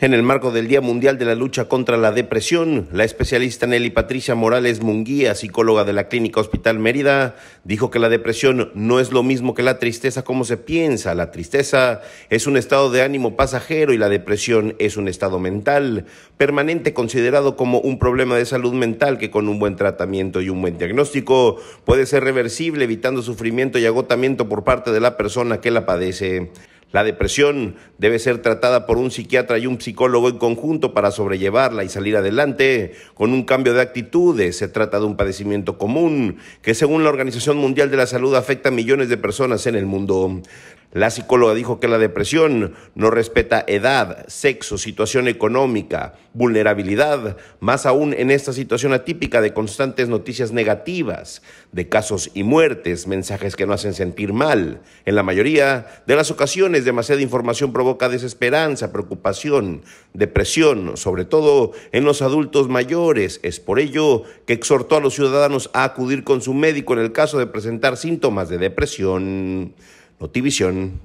En el marco del Día Mundial de la Lucha contra la Depresión, la especialista Nelly Patricia Morales Munguía, psicóloga de la Clínica Hospital Mérida, dijo que la depresión no es lo mismo que la tristeza como se piensa. La tristeza es un estado de ánimo pasajero y la depresión es un estado mental permanente considerado como un problema de salud mental que con un buen tratamiento y un buen diagnóstico puede ser reversible evitando sufrimiento y agotamiento por parte de la persona que la padece. La depresión debe ser tratada por un psiquiatra y un psicólogo en conjunto para sobrellevarla y salir adelante con un cambio de actitudes. Se trata de un padecimiento común que según la Organización Mundial de la Salud afecta a millones de personas en el mundo. La psicóloga dijo que la depresión no respeta edad, sexo, situación económica, vulnerabilidad, más aún en esta situación atípica de constantes noticias negativas, de casos y muertes, mensajes que no hacen sentir mal. En la mayoría de las ocasiones, demasiada información provoca desesperanza, preocupación, depresión, sobre todo en los adultos mayores. Es por ello que exhortó a los ciudadanos a acudir con su médico en el caso de presentar síntomas de depresión. Notivision.